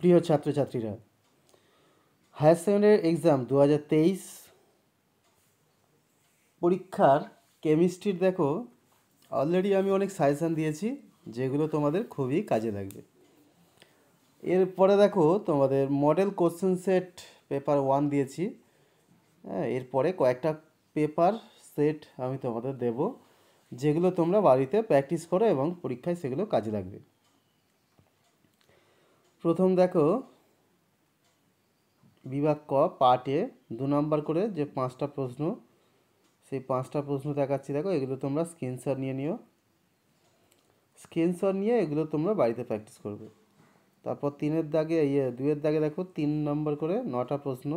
প্রিয় ছাত্রছাত্রীরা higher secondary exam দু হাজার তেইশ পরীক্ষার কেমিস্ট্রির দেখো অলরেডি আমি অনেক সাজেশান দিয়েছি যেগুলো তোমাদের খুবই কাজে লাগবে এরপরে দেখো তোমাদের model question set paper one দিয়েছি হ্যাঁ এরপরে কয়েকটা পেপার সেট আমি তোমাদের দেব যেগুলো তোমরা বাড়িতে প্র্যাকটিস করো এবং পরীক্ষায় সেগুলো কাজে লাগবে প্রথম দেখো বিভাগ ক পার্টে দু নম্বর করে যে পাঁচটা প্রশ্ন সেই পাঁচটা প্রশ্ন দেখাচ্ছি দেখো এগুলো তোমরা স্ক্রিনশট নিয়ে নিও স্ক্রিনশট নিয়ে এগুলো তোমরা বাড়িতে প্র্যাকটিস করবে তারপর তিনের দাগে ইয়ে দুয়ের দাগে দেখো তিন নম্বর করে নটা প্রশ্ন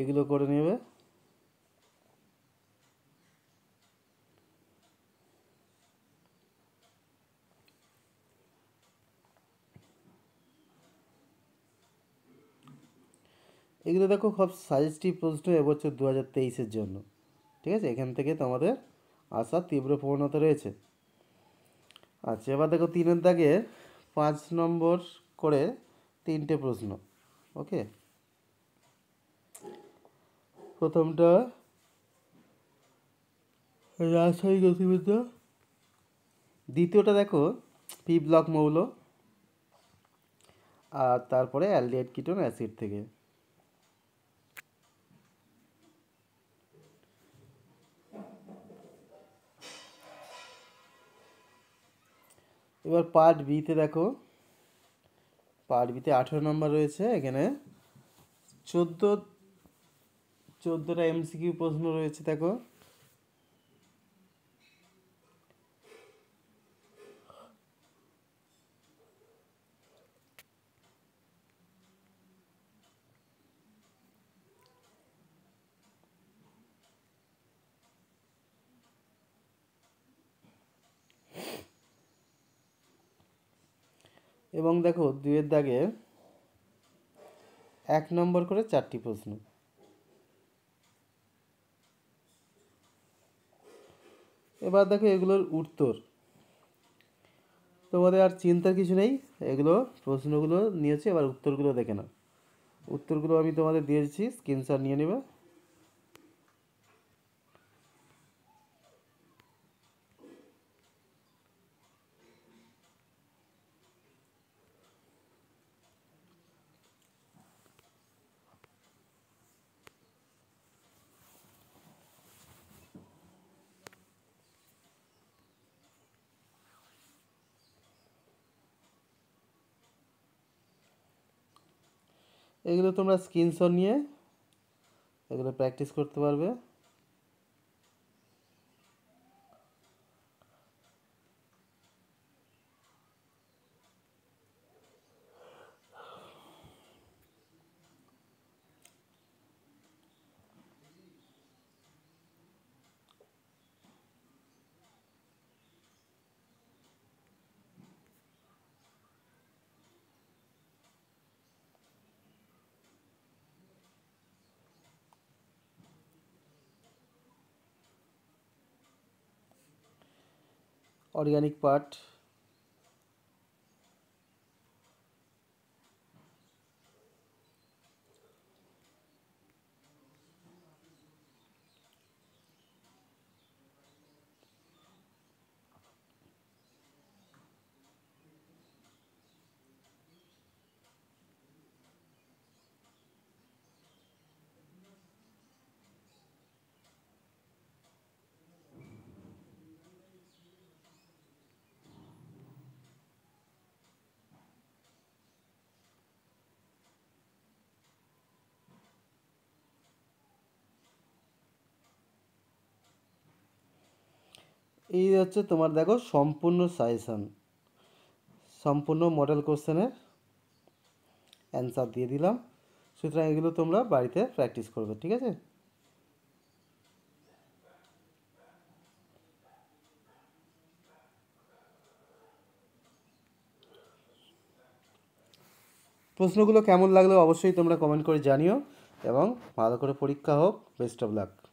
এগুলো করে নেবে এগুলো দেখো খুব সাজেস্টিভ প্রশ্ন এবছর দু হাজার তেইশের জন্য ঠিক আছে এখান থেকে তোমাদের আসার তীব্র প্রবণতা রয়েছে আচ্ছা এবার দেখো তিনের দাগে পাঁচ নম্বর করে তিনটে প্রশ্ন ওকে প্রথমটা রাজশাহী গতিবিদ্যা দ্বিতীয়টা দেখো পি ব্লক মৌল আর তারপরে অ্যালডিহাইড কিটন অ্যাসিড থেকে এবার পার্ট বিতে দেখো পার্ট বিতে আঠেরো নম্বর রয়েছে এখানে চোদ্দো চোদ্দোটা কি প্রশ্ন রয়েছে দেখো এবং দেখো দুয়ের দাগে এক নম্বর করে চারটি প্রশ্ন এবার দেখো এগুলোর উত্তর তোমাদের আর চিন্তার কিছু নেই এগুলো প্রশ্নগুলো নিয়েছি এবার উত্তরগুলো দেখে না উত্তরগুলো আমি তোমাদের দিয়েছি স্ক্রিনশট নিয়ে নেবে এগুলো তোমরা স্ক্রিনশট নিয়ে এগুলো প্র্যাকটিস করতে পারবে ऑर्गेनिक पार्ट এই হচ্ছে তোমার দেখো সম্পূর্ণ সাজেশন সম্পূর্ণ মডেল কোশ্চেনের অ্যান্সার দিয়ে দিলাম সুতরাং এগুলো তোমরা বাড়িতে প্র্যাকটিস করবে ঠিক আছে প্রশ্নগুলো কেমন লাগলো অবশ্যই তোমরা কমেন্ট করে জানিও এবং ভালো করে পরীক্ষা হোক বেস্ট অফ লাক